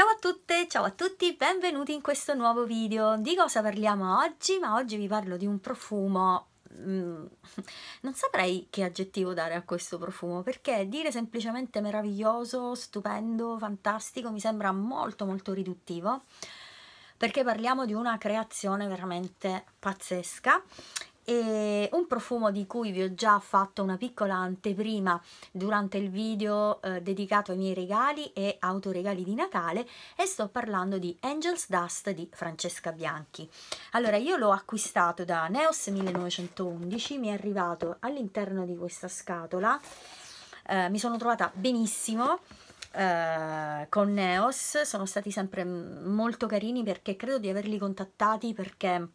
Ciao a tutte, ciao a tutti, benvenuti in questo nuovo video. Di cosa parliamo oggi? Ma oggi vi parlo di un profumo... Mm, non saprei che aggettivo dare a questo profumo perché dire semplicemente meraviglioso, stupendo, fantastico mi sembra molto molto riduttivo perché parliamo di una creazione veramente pazzesca e un profumo di cui vi ho già fatto una piccola anteprima durante il video eh, dedicato ai miei regali e autoregali di Natale e sto parlando di Angel's Dust di Francesca Bianchi. Allora io l'ho acquistato da Neos 1911, mi è arrivato all'interno di questa scatola, eh, mi sono trovata benissimo Uh, con Neos sono stati sempre molto carini perché credo di averli contattati perché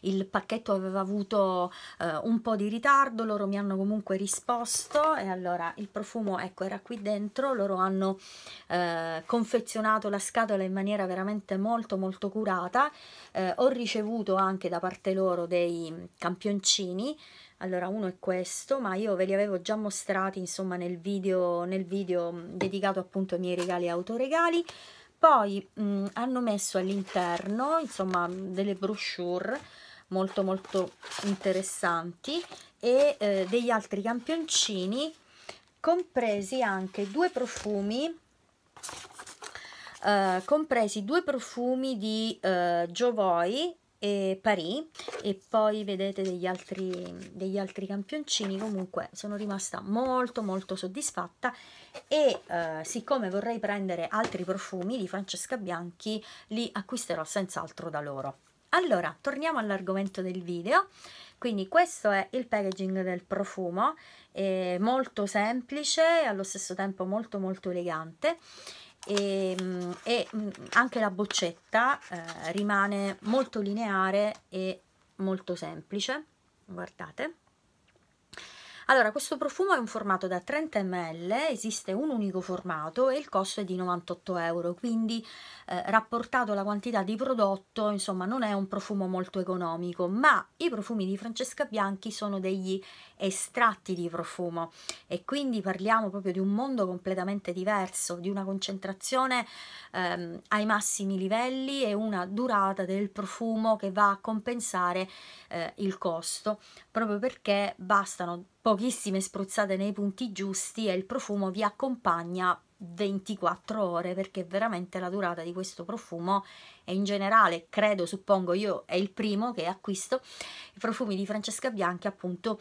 il pacchetto aveva avuto eh, un po' di ritardo, loro mi hanno comunque risposto e allora il profumo ecco era qui dentro, loro hanno eh, confezionato la scatola in maniera veramente molto molto curata, eh, ho ricevuto anche da parte loro dei campioncini, allora uno è questo ma io ve li avevo già mostrati insomma nel video, nel video mm, dedicato appunto ai miei regali autoregali poi mh, mm, hanno messo all'interno insomma delle brochure molto molto interessanti e eh, degli altri campioncini compresi anche due profumi eh, compresi due profumi di eh, Giovoi e Paris e poi vedete degli altri, degli altri campioncini comunque sono rimasta molto molto soddisfatta e eh, siccome vorrei prendere altri profumi di Francesca Bianchi li acquisterò senz'altro da loro allora, torniamo all'argomento del video. Quindi questo è il packaging del profumo, è molto semplice e allo stesso tempo molto molto elegante ehm, e, e mm, anche la boccetta eh, rimane molto lineare e molto semplice, guardate. Allora, questo profumo è un formato da 30 ml, esiste un unico formato e il costo è di 98 euro, quindi eh, rapportato alla quantità di prodotto, insomma, non è un profumo molto economico, ma i profumi di Francesca Bianchi sono degli estratti di profumo e quindi parliamo proprio di un mondo completamente diverso, di una concentrazione ehm, ai massimi livelli e una durata del profumo che va a compensare eh, il costo, proprio perché bastano pochissime spruzzate nei punti giusti e il profumo vi accompagna 24 ore perché veramente la durata di questo profumo è in generale credo suppongo io è il primo che acquisto i profumi di Francesca Bianchi appunto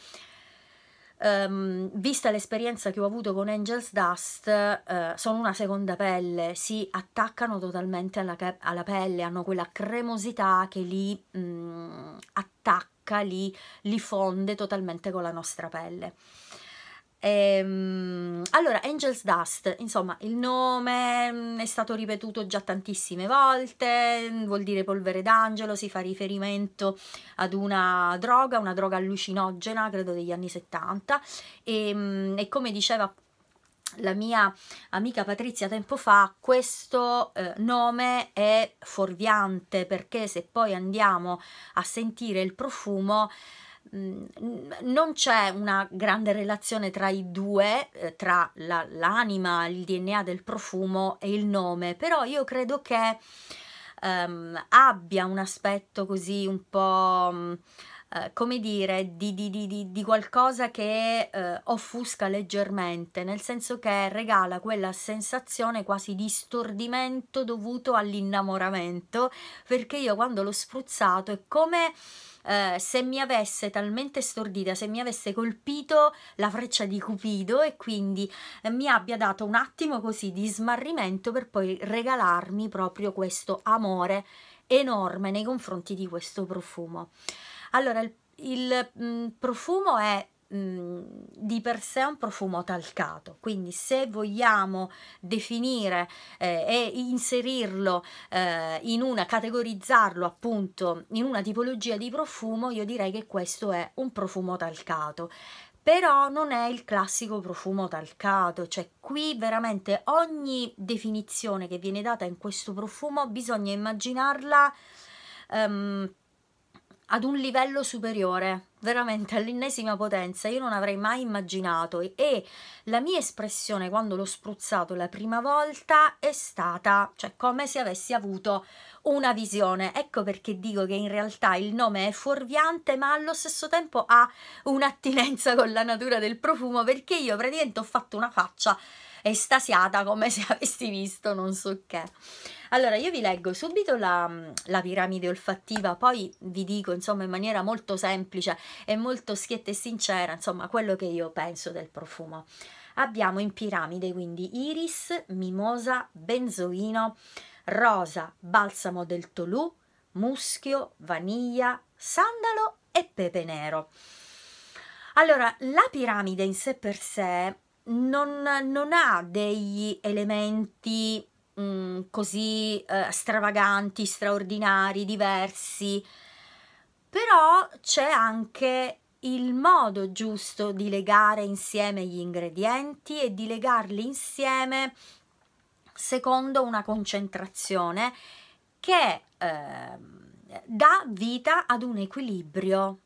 um, vista l'esperienza che ho avuto con Angels Dust uh, sono una seconda pelle si attaccano totalmente alla, alla pelle hanno quella cremosità che li um, attacca tocca li, li fonde totalmente con la nostra pelle ehm, allora, Angel's Dust, insomma, il nome mm, è stato ripetuto già tantissime volte, mm, vuol dire polvere d'angelo, si fa riferimento ad una droga, una droga allucinogena, credo degli anni 70, e, mm, e come diceva la mia amica Patrizia tempo fa, questo eh, nome è fuorviante perché se poi andiamo a sentire il profumo mm, non c'è una grande relazione tra i due, eh, tra l'anima, il DNA del profumo e il nome, però io credo che ehm, abbia un aspetto così un po' mm, eh, come dire, di, di, di, di qualcosa che eh, offusca leggermente, nel senso che regala quella sensazione quasi di stordimento dovuto all'innamoramento, perché io quando l'ho spruzzato è come... Uh, se mi avesse talmente stordita, se mi avesse colpito la freccia di Cupido e quindi uh, mi abbia dato un attimo così di smarrimento per poi regalarmi proprio questo amore enorme nei confronti di questo profumo. Allora, il, il mh, mm, profumo è mh, mm, di per sé un profumo talcato quindi se vogliamo definire eh, e inserirlo eh, in una categorizzarlo appunto in una tipologia di profumo io direi che questo è un profumo talcato però non è il classico profumo talcato, cioè qui veramente ogni definizione che viene data in questo profumo bisogna immaginarla um, ad un livello superiore, veramente all'ennesima potenza, io non avrei mai immaginato e la mia espressione quando l'ho spruzzato la prima volta è stata, cioè come se avessi avuto una visione. Ecco perché dico che in realtà il nome è fuorviante, ma allo stesso tempo ha un'attinenza con la natura del profumo, perché io praticamente ho fatto una faccia estasiata come se avessi visto non so che. Allora io vi leggo subito la, la piramide olfattiva, poi vi dico insomma in maniera molto semplice e molto schietta e sincera insomma quello che io penso del profumo. Abbiamo in piramide quindi iris, mimosa, benzoino, rosa, balsamo del Tolù, muschio, vaniglia, sandalo e pepe nero. Allora, la piramide in sé per sé non, non ha degli elementi mh, mm, così eh, stravaganti, straordinari, diversi, però c'è anche il modo giusto di legare insieme gli ingredienti e di legarli insieme secondo una concentrazione che eh, dà vita ad un equilibrio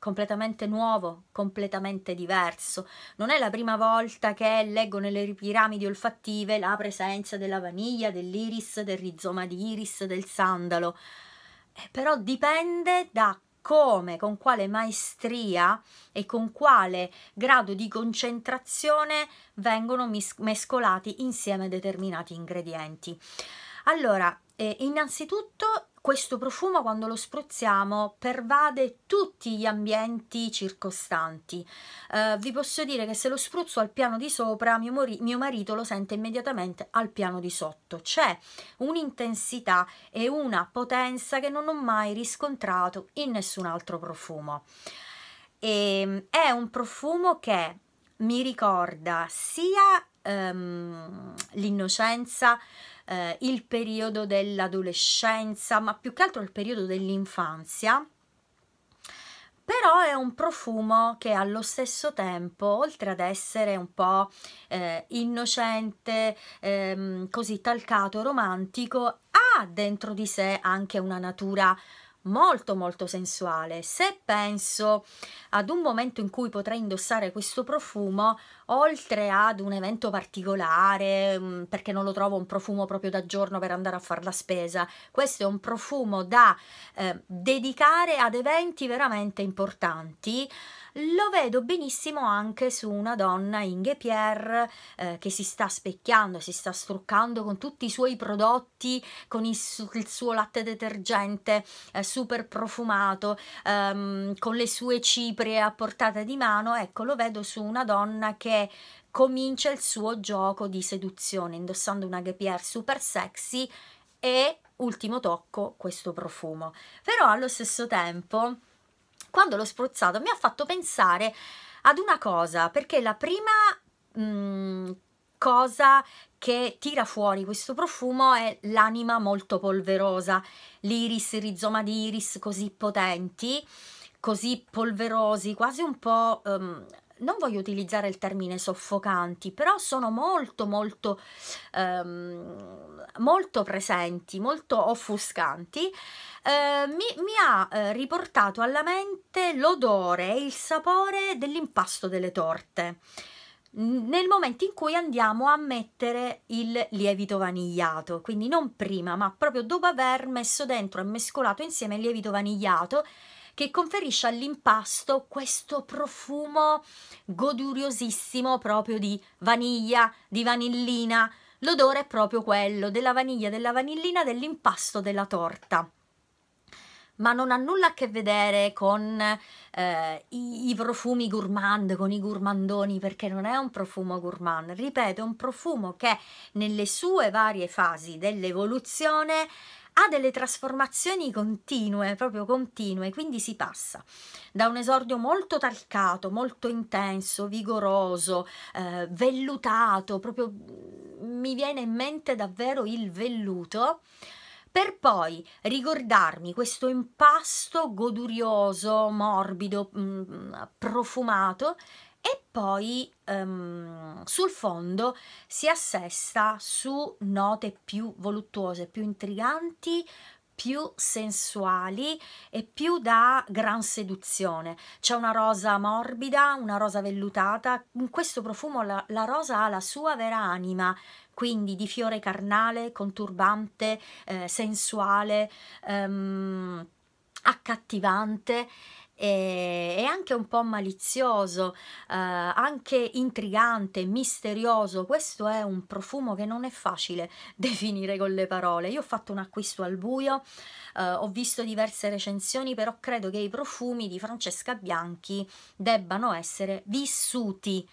completamente nuovo, completamente diverso. Non è la prima volta che leggo nelle piramidi olfattive la presenza della vaniglia, dell'iris, del rizoma di iris, del sandalo, eh, però dipende da come, con quale maestria e con quale grado di concentrazione vengono mescolati insieme determinati ingredienti. Allora, eh, innanzitutto questo profumo quando lo spruzziamo pervade tutti gli ambienti circostanti. Eh, vi posso dire che se lo spruzzo al piano di sopra, mio, mori- mio marito lo sente immediatamente al piano di sotto. C'è un'intensità e una potenza che non ho mai riscontrato in nessun altro profumo. E, ehm, è un profumo che mi ricorda sia um, l'innocenza, eh, il periodo dell'adolescenza, ma più che altro il periodo dell'infanzia, però è un profumo che allo stesso tempo, oltre ad essere un po' eh, innocente, ehm, così talcato, romantico, ha dentro di sé anche una natura molto molto sensuale. Se penso ad un momento in cui potrei indossare questo profumo, oltre ad un evento particolare, mm, perché non lo trovo un profumo proprio da giorno per andare a fare la spesa, questo è un profumo da eh, dedicare ad eventi veramente importanti lo vedo benissimo anche su una donna, Inge Pierre, eh, che si sta specchiando, si sta struccando con tutti i suoi prodotti, con il, il suo latte detergente eh, super profumato, ehm, con le sue ciprie a portata di mano. Ecco, lo vedo su una donna che comincia il suo gioco di seduzione indossando una Gepier super sexy e ultimo tocco questo profumo però allo stesso tempo quando l'ho spruzzato mi ha fatto pensare ad una cosa, perché la prima mh, mm, cosa che tira fuori questo profumo è l'anima molto polverosa, l'iris, il rizoma di iris così potenti, così polverosi, quasi un po' um, non voglio utilizzare il termine soffocanti, però sono molto molto ehm, molto presenti, molto offuscanti, eh, mi, mi, ha eh, riportato alla mente l'odore e il sapore dell'impasto delle torte nel momento in cui andiamo a mettere il lievito vanigliato, quindi non prima, ma proprio dopo aver messo dentro e mescolato insieme il lievito vanigliato che conferisce all'impasto questo profumo goduriosissimo proprio di vaniglia, di vanillina. L'odore è proprio quello della vaniglia, della vanillina, dell'impasto della torta ma non ha nulla a che vedere con eh, i, i, profumi gourmand, con i gourmandoni, perché non è un profumo gourmand, ripeto, è un profumo che nelle sue varie fasi dell'evoluzione ha delle trasformazioni continue, proprio continue, quindi si passa da un esordio molto talcato, molto intenso, vigoroso, eh, vellutato, proprio mi viene in mente davvero il velluto, per poi ricordarmi questo impasto godurioso, morbido, mh, mm, profumato e poi um, sul fondo si assesta su note più voluttuose, più intriganti, più sensuali e più da gran seduzione. C'è una rosa morbida, una rosa vellutata, in questo profumo la, la rosa ha la sua vera anima, quindi di fiore carnale, conturbante, eh, sensuale, ehm, accattivante e, è anche un po' malizioso, eh, anche intrigante, misterioso. Questo è un profumo che non è facile definire con le parole. Io ho fatto un acquisto al buio, eh, ho visto diverse recensioni, però credo che i profumi di Francesca Bianchi debbano essere vissuti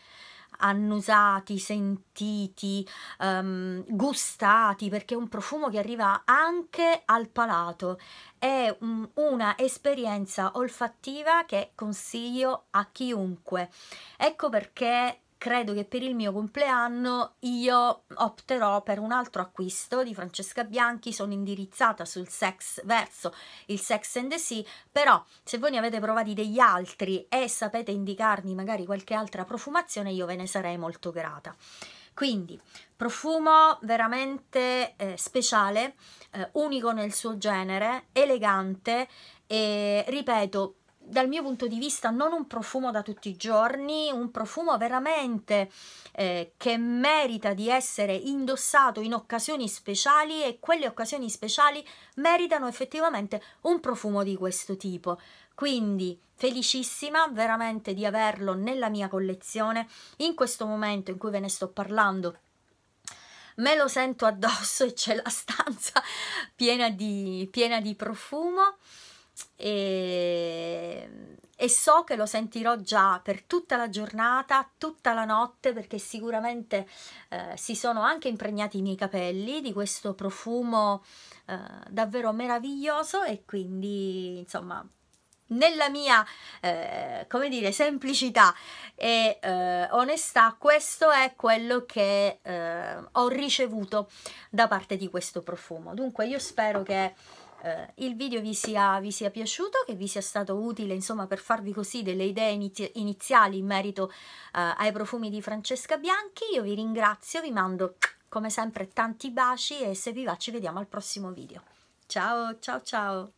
annusati, sentiti, um, gustati, perché è un profumo che arriva anche al palato. È un, una esperienza olfattiva che consiglio a chiunque. Ecco perché credo che per il mio compleanno io opterò per un altro acquisto di Francesca Bianchi, sono indirizzata sul sex verso il sex and the sea, però se voi ne avete provati degli altri e sapete indicarmi magari qualche altra profumazione io ve ne sarei molto grata. Quindi profumo veramente eh, speciale, eh, unico nel suo genere, elegante e ripeto dal mio punto di vista non un profumo da tutti i giorni, un profumo veramente eh, che merita di essere indossato in occasioni speciali e quelle occasioni speciali meritano effettivamente un profumo di questo tipo. Quindi felicissima veramente di averlo nella mia collezione in questo momento in cui ve ne sto parlando me lo sento addosso e c'è la stanza piena di, piena di profumo e, e, so che lo sentirò già per tutta la giornata, tutta la notte, perché sicuramente eh, si sono anche impregnati i miei capelli di questo profumo eh, davvero meraviglioso e quindi insomma nella mia, eh, come dire, semplicità e eh, onestà, questo è quello che eh, ho ricevuto da parte di questo profumo. Dunque io spero che eh, il video vi sia, vi sia, piaciuto, che vi sia stato utile insomma per farvi così delle idee inizi iniziali in merito eh, ai profumi di Francesca Bianchi, io vi ringrazio, vi mando come sempre tanti baci e se vi va ci vediamo al prossimo video. Ciao ciao ciao!